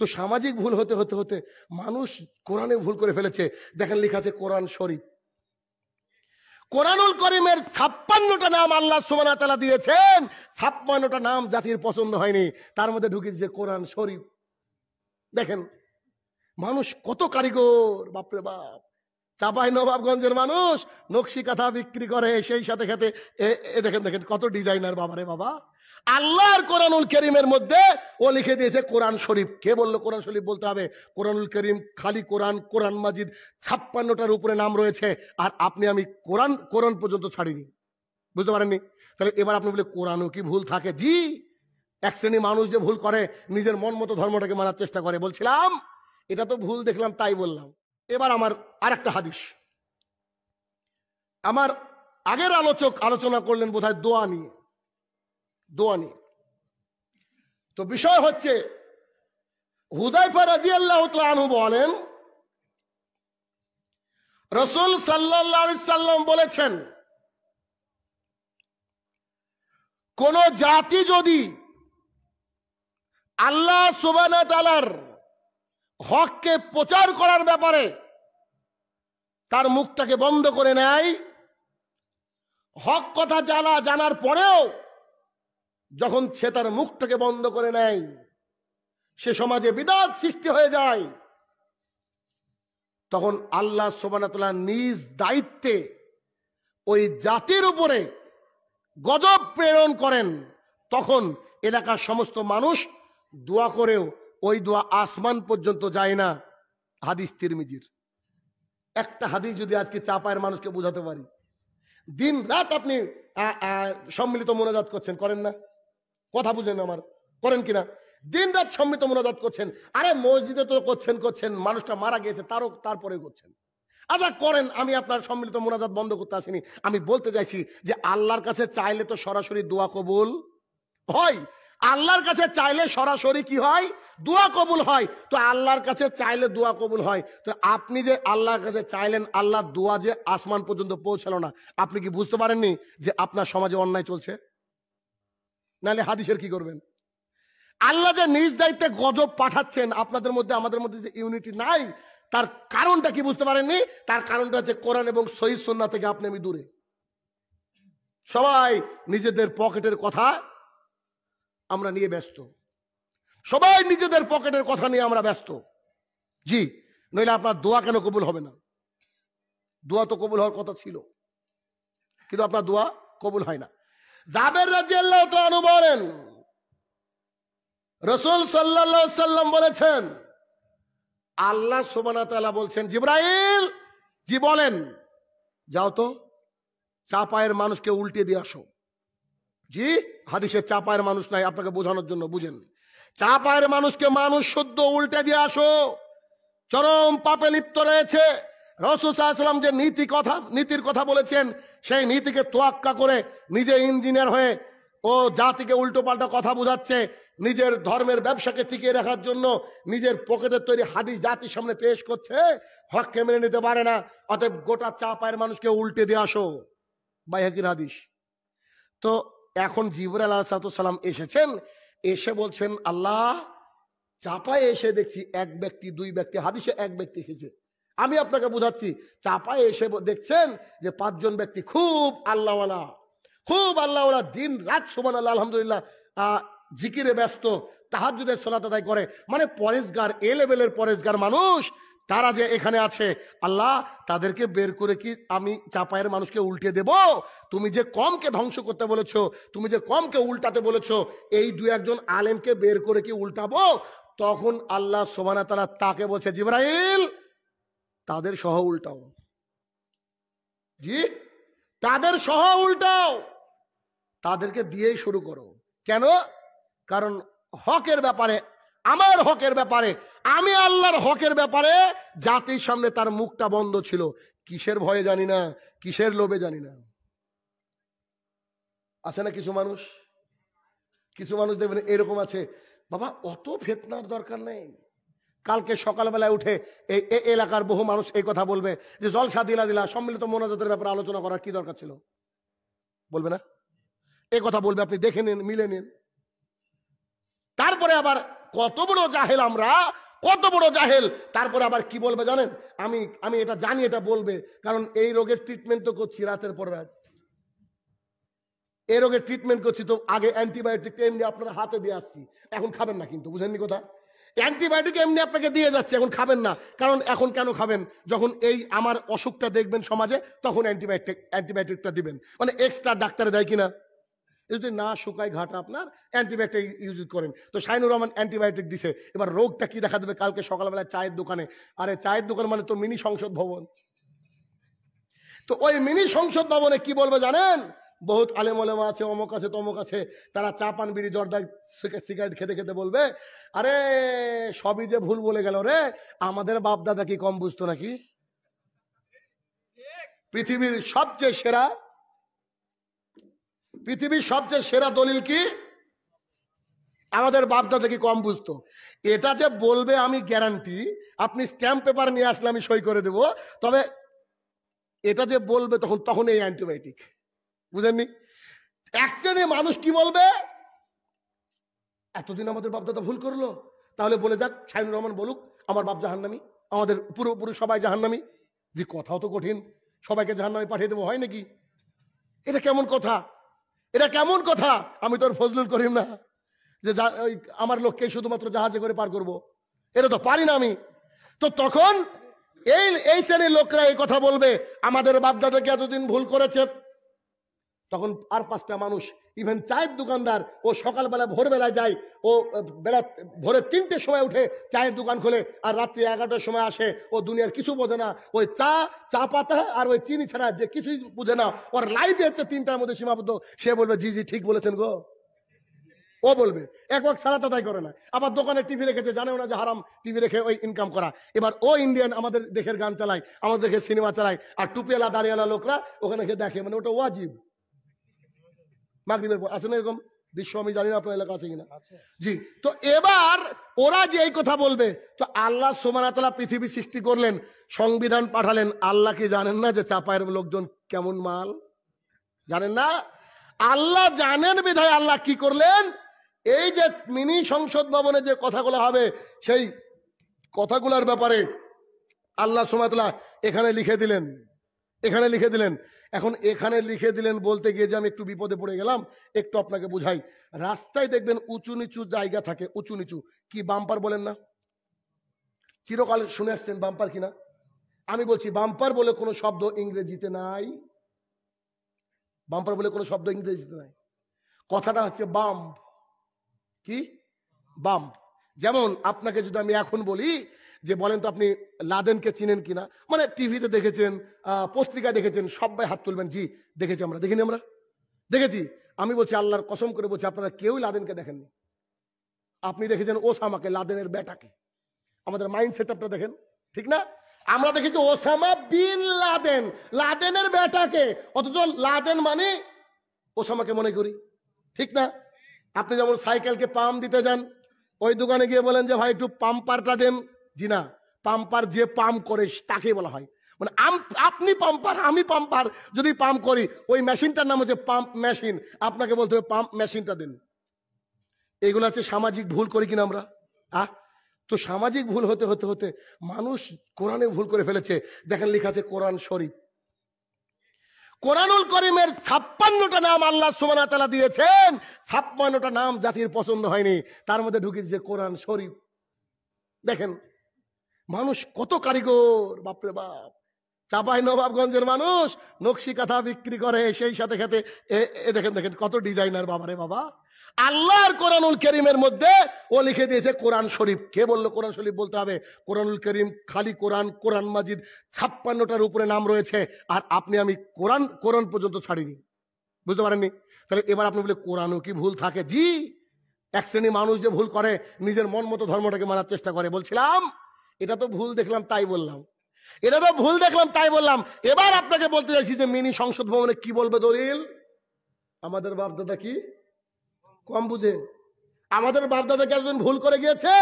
তো সামাজিক ভুল হতে হতে হতে মানুষ কোরআনে ভুল করে ফেলেছে দেখেন লেখা আছে কোরআন শরীফ কোরআনুল করিমের ছাপ্পান্নটা নাম আল্লাহ সুমানা তালা দিয়েছেন ছাপ্পান্নটা নাম জাতির পছন্দ হয়নি তার মধ্যে ঢুকেছে কোরআন শরীফ দেখেন মানুষ কত কারিগর বাপরে বাপ চাপাই নবাবগঞ্জের মানুষ নকশি কাঁথা বিক্রি করে সেই সাথে সাথে এ দেখেন দেখেন কত ডিজাইনার বাবারে বাবা আল্লাহর কোরআনুল করিমের মধ্যে ও লিখে দিয়েছে কোরআন শরীফ কে বললো কোরআন শরীফ বলতে হবে কোরআনুল করিম খালি কোরআন কোরআন মাজিদ ছাপ্পান্নটার উপরে নাম রয়েছে আর আপনি আমি কোরআন কোরআন পর্যন্ত ছাড়িনি বুঝতে পারেননি তাহলে এবার আপনি বলে কোরআনও কি ভুল থাকে জি এক শ্রেণী মানুষ যে ভুল করে নিজের মন মতো ধর্মটাকে মানার চেষ্টা করে বলছিলাম এটা তো ভুল দেখলাম তাই বললাম এবার আমার আর একটা হাদিস আমার আগের আলোচক আলোচনা করলেন বোধহয় দোয়া নিয়ে দোয়া তো বিষয় হচ্ছে হুদাইফা রাজি আল্লাহ আনু বলেন রসুল সাল্লাম বলেছেন কোন জাতি যদি আল্লাহ সুবানা তালার হককে প্রচার করার ব্যাপারে তার মুখটাকে বন্ধ করে নেয় হক কথা জানা জানার পরেও যখন সে তার মুখটাকে বন্ধ করে নেয় সে সমাজে বিদাত সৃষ্টি হয়ে যায় তখন আল্লাহ সোবানাতলা নিজ দায়িত্বে ওই জাতির উপরে গজব প্রেরণ করেন তখন এলাকার সমস্ত মানুষ দোয়া করেও ওই দোয়া আসমান পর্যন্ত যায় না হাদিস তিরমিজির একটা হাদিস যদি আজকে চাপায়ের মানুষকে বোঝাতে পারি দিন রাত আপনি সম্মিলিত মনোজাত করছেন করেন না কথা বুঝেন আমার করেন কিনা দিন রাত সম্মিত মনাজাত করছেন আরে মসজিদে তো করছেন করছেন মানুষটা মারা গিয়েছে তারও তারপরে করছেন আচ্ছা করেন আমি আপনার সম্মিলিত মোনাজাত বন্ধ করতে আসিনি আমি বলতে চাইছি যে আল্লাহর কাছে চাইলে তো সরাসরি দোয়া কবুল হয় আল্লাহর কাছে চাইলে সরাসরি কি হয় দোয়া কবুল হয় তো আল্লাহর কাছে চাইলে দোয়া কবুল হয় তো আপনি যে আল্লাহর কাছে চাইলেন আল্লাহ দোয়া যে আসমান পর্যন্ত পৌঁছালো না আপনি কি বুঝতে পারেননি যে আপনার সমাজে অন্যায় চলছে নাহলে হাদিসের কি করবেন আল্লাহ যে নিজ দায়িত্বে গজব পাঠাচ্ছেন আপনাদের মধ্যে আমাদের মধ্যে যে ইউনিটি নাই তার কারণটা কি বুঝতে পারেননি তার কারণটা হচ্ছে কোরআন এবং শহীদ সন্না থেকে আপনি আমি দূরে সবাই নিজেদের পকেটের কথা আমরা নিয়ে ব্যস্ত সবাই নিজেদের পকেটের কথা নিয়ে আমরা ব্যস্ত জি নইলে আপনার দোয়া কেন কবুল হবে না দোয়া তো কবুল হওয়ার কথা ছিল কিন্তু আপনার দোয়া কবুল হয় না জাবের রাজি আল্লাহ তালু বলেন রসুল সাল্লা সাল্লাম বলেছেন আল্লাহ সোমানা তালা বলছেন জিব্রাইল জি বলেন যাও তো চাপায়ের মানুষকে উল্টে দিয়ে আসো জি হাদিসের চাপায়ের মানুষ নাই আপনাকে বোঝানোর জন্য বুঝেননি চাপায়ের মানুষকে মানুষ সদ্য উল্টে দিয়ে আসো চরম পাপে লিপ্ত রয়েছে রসুসাল্লাম যে নীতি কথা নীতির কথা বলেছেন সেই নীতিকে তোয়াক্কা করে নিজে ইঞ্জিনিয়ার হয়ে ও জাতিকে পাল্টা কথা বোঝাচ্ছে নিজের ধর্মের ব্যবসাকে টিকিয়ে রাখার জন্য নিজের পকেটের তৈরি হাদিস জাতির সামনে পেশ করছে হককে মেনে নিতে পারে না অতএব গোটা চা পায়ের মানুষকে উল্টে দিয়ে আসো বাইহাকির হাদিস তো এখন জিবুর আল্লাহ সালাম এসেছেন এসে বলছেন আল্লাহ চাপায় এসে দেখছি এক ব্যক্তি দুই ব্যক্তি হাদিসে এক ব্যক্তি এসেছে আমি আপনাকে বুঝাচ্ছি চাপায় এসে দেখছেন যে পাঁচজন ব্যক্তি খুব আল্লাহওয়ালা খুব আল্লাহওয়ালা দিন রাত সুমান আল্লাহ আলহামদুলিল্লাহ জিকিরে ব্যস্ত তাহার যদি আদায় করে মানে পরেশগার এ লেভেলের পরেশগার মানুষ তারা যে এখানে আছে আল্লাহ তাদেরকে বের করে কি আমি চাপায়ের মানুষকে উল্টে দেব তুমি যে কমকে ধ্বংস করতে বলেছ তুমি যে কমকে উল্টাতে বলেছ এই দু একজন আলেমকে বের করে কি উল্টাবো তখন আল্লাহ সোমানা তারা তাকে বলছে জিব্রাইল তাদের সহ উল্টাও জি তাদের সহ উল্টাও তাদেরকে দিয়েই শুরু করো কেন কারণ হকের ব্যাপারে আমার হকের ব্যাপারে আমি আল্লাহর হকের ব্যাপারে জাতির সামনে তার মুখটা বন্ধ ছিল কিসের ভয়ে জানি না কিসের লোভে জানি না আছে না কিছু মানুষ কিছু মানুষ দেখবেন এরকম আছে বাবা অত ফেতনার দরকার নেই কালকে সকালবেলায় উঠে এই এলাকার বহু মানুষ এই কথা বলবে যে জলসা দিলা দিলা সম্মিলিত মোনাজাতের ব্যাপারে আলোচনা করার কি দরকার ছিল বলবে না এ কথা বলবে আপনি দেখে নিন মিলে নিন তারপরে আবার কত বড় জাহেল আমরা কত বড় জাহেল তারপরে আবার কি বলবে জানেন আমি আমি এটা জানি এটা বলবে কারণ এই রোগের ট্রিটমেন্ট তো করছি রাতের পর রাত এই রোগের ট্রিটমেন্ট করছি তো আগে অ্যান্টিবায়োটিক এমনি আপনার হাতে দিয়ে আসছি এখন খাবেন না কিন্তু বুঝেননি কথা অ্যান্টিবায়োটিক এমনি আপনাকে দিয়ে যাচ্ছে এখন খাবেন না কারণ এখন কেন খাবেন যখন এই আমার অসুখটা দেখবেন সমাজে তখন অ্যান্টিবায়োটিক অ্যান্টিবায়োটিকটা দিবেন মানে এক্সট্রা ডাক্তারে দেয় কিনা যদি না শুকায় ঘাটা আপনার অ্যান্টিবায়োটিক ইউজ করেন তো শাহিনুর রহমান অ্যান্টিবায়োটিক দিছে এবার রোগটা কি দেখা দেবে কালকে সকালবেলা চায়ের দোকানে আরে চায়ের দোকান মানে তো মিনি সংসদ ভবন তো ওই মিনি সংসদ ভবনে কি বলবে জানেন বহুত আলেম আলেমা আছে অমক আছে তমক আছে তারা চা পান বিড়ি জর্দা সিগারেট খেতে খেতে বলবে আরে সবই যে ভুল বলে গেল রে আমাদের বাপদাদা কি কম বুঝতো নাকি পৃথিবীর সবচেয়ে সেরা পৃথিবীর সবচেয়ে সেরা দলিল কি আমাদের বাপদাদা কি কম বুঝতো এটা যে বলবে আমি গ্যারান্টি আপনি স্ট্যাম্প পেপার নিয়ে আসলে আমি সই করে দেব তবে এটা যে বলবে তখন তখন এই অ্যান্টিবায়োটিক বুঝেননি এক শ্রেণীর মানুষ কি বলবে এতদিন আমাদের বাপদাদা ভুল করলো তাহলে বলে যাক শাহিনুর রহমান বলুক আমার বাপ জাহান্নামি আমাদের পুরোপুরি সবাই জাহান্নামি যে কথাও তো কঠিন সবাইকে জাহান্নামি পাঠিয়ে দেবো হয় নাকি এটা কেমন কথা এটা কেমন কথা আমি তোর ফজলুল করিম না যে আমার লোককে শুধুমাত্র জাহাজে করে পার করব। এটা তো পারি না আমি তো তখন এই এই শ্রেণীর লোকরা এই কথা বলবে আমাদের বাপদাদাকে এতদিন ভুল করেছে তখন আর পাঁচটা মানুষ ইভেন চায়ের দোকানদার ও সকালবেলা ভোরবেলায় যায় ও বেলা ভোরের তিনটে সময় উঠে চায়ের দোকান খোলে আর রাত্রি এগারোটার সময় আসে ও দুনিয়ার কিছু বোঝে না ওই চা চা পাতা আর ওই চিনি ছাড়া যে কিছুই বোঝে না ওর লাইফ হচ্ছে তিনটার মধ্যে সীমাবদ্ধ সে বলবে জি জি ঠিক বলেছেন গো ও বলবে এক ওয়াক ছাড়া তাই করে না আবার দোকানে টিভি রেখেছে জানেও না যে হারাম টিভি রেখে ওই ইনকাম করা এবার ও ইন্ডিয়ান আমাদের দেশের গান চালায় আমাদের দেশের সিনেমা চালায় আর টুপিওয়ালা দাঁড়িয়ালা লোকরা ওখানে দেখে মানে ওটা ওয়াজিব মাগরীবের পর এরকম আমি জানি না আপনার এলাকা আছে কিনা জি তো এবার ওরা যে এই কথা বলবে তো আল্লাহ সোমানাতলা পৃথিবী সৃষ্টি করলেন সংবিধান পাঠালেন আল্লাহ কি জানেন না যে চাপায়ের লোকজন কেমন মাল জানেন না আল্লাহ জানেন বিধায় আল্লাহ কি করলেন এই যে মিনি সংসদ ভবনে যে কথাগুলো হবে সেই কথাগুলোর ব্যাপারে আল্লাহ সোমাতলা এখানে লিখে দিলেন এখানে লিখে দিলেন এখন এখানে লিখে দিলেন বলতে গিয়ে যে আমি একটু বিপদে পড়ে গেলাম একটু আপনাকে বুঝাই রাস্তায় দেখবেন উঁচু নিচু জায়গা থাকে উঁচু নিচু কি বাম্পার বলেন না চিরকাল শুনে আসছেন বাম্পার কিনা আমি বলছি বাম্পার বলে কোনো শব্দ ইংরেজিতে নাই বাম্পার বলে কোনো শব্দ ইংরেজিতে নাই কথাটা হচ্ছে বাম কি বাম যেমন আপনাকে যদি আমি এখন বলি যে বলেন তো আপনি লাদেনকে চিনেন কিনা মানে টিভিতে দেখেছেন পত্রিকা দেখেছেন সবাই হাত তুলবেন জি দেখেছি আমরা দেখিনি আমরা দেখেছি আমি বলছি আল্লাহর কসম করে বলছি আপনারা কেউই লাদেনকে দেখেননি আপনি দেখেছেন ওসামাকে লাদেনের বেটাকে আমাদের মাইন্ড সেট আপটা দেখেন ঠিক না আমরা দেখেছি ওসামা বিন লাদেন লাদেনের বেটাকে অথচ লাদেন মানে ওসামাকে মনে করি ঠিক না আপনি যেমন সাইকেলকে পাম্প দিতে যান ওই দোকানে গিয়ে বলেন যে ভাই একটু পাম্পারটা দেন জিনা পাম্পার যে পাম করে তাকে বলা হয় মানে আপনি পাম্পার আমি পাম্পার যদি পাম্প করি ওই মেশিনটার নাম হচ্ছে পাম্প মেশিন আপনাকে বলতে হবে পাম্প মেশিনটা দিন এগুলো হচ্ছে সামাজিক ভুল করি কিনা আমরা আহ তো সামাজিক ভুল হতে হতে হতে মানুষ কোরআনে ভুল করে ফেলেছে দেখেন লেখা আছে কোরআন শরীফ কোরআনুল করিমের ছাপ্পান্নটা নাম আল্লাহ সুমানা তালা দিয়েছেন ছাপ্পান্নটা নাম জাতির পছন্দ হয়নি তার মধ্যে ঢুকেছে কোরআন শরীফ দেখেন মানুষ কত কারিগর বাপরে বাপ চাপাই নবাবগঞ্জের মানুষ নকশি কাঁথা বিক্রি করে সেই সাথে সাথে এ দেখেন দেখেন কত ডিজাইনার বাবারে বাবা আল্লাহর কোরআনুল করিমের মধ্যে ও লিখে দিয়েছে কোরআন শরীফ কে বললো কোরআন শরীফ বলতে হবে কোরআনুল করিম খালি কোরআন কোরআন মাজিদ ছাপ্পান্নটার উপরে নাম রয়েছে আর আপনি আমি কোরআন কোরআন পর্যন্ত ছাড়িনি বুঝতে পারেননি তাহলে এবার আপনি বলে কোরআনও কি ভুল থাকে জি এক শ্রেণী মানুষ যে ভুল করে নিজের মন মতো ধর্মটাকে মানার চেষ্টা করে বলছিলাম এটা তো ভুল দেখলাম তাই বললাম এটা তো ভুল দেখলাম তাই বললাম এবার আপনাকে বলতে চাইছি যে মিনি সংসদ ভবনে কি বলবে দলিল আমাদের বাপদাদা কি কম বুঝে আমাদের কি একজন ভুল করে গিয়েছে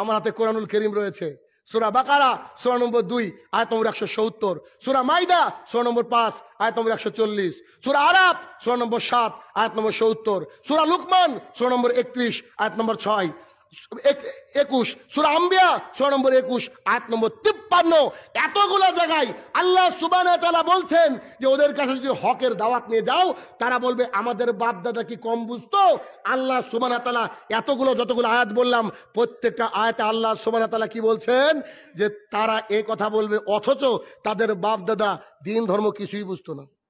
আমার হাতে কোরআনুল করিম রয়েছে সুরা বাকারা সোরা নম্বর দুই আয় নম্বর একশো সত্তর সুরা মাইদা সোরা নম্বর পাঁচ আয় নম্বর একশো চল্লিশ সুরা আরাপ সোরা নম্বর সাত আয়াত নম্বর সত্তর সুরা লুকমান সোরা নম্বর একত্রিশ আয়াত নম্বর ছয় একুশ সুরা আম্বিয়া ছয় নম্বর একুশ আট নম্বর তিপ্পান্ন এতগুলো জায়গায় আল্লাহ সুবানা তারা বলছেন যে ওদের কাছে যদি হকের দাওয়াত নিয়ে যাও তারা বলবে আমাদের বাপ দাদা কি কম বুঝতো আল্লাহ সুবানা তালা এতগুলো যতগুলো আয়াত বললাম প্রত্যেকটা আয়াতে আল্লাহ সুবানা তালা কি বলছেন যে তারা এ কথা বলবে অথচ তাদের বাপ দাদা দিন ধর্ম কিছুই বুঝতো না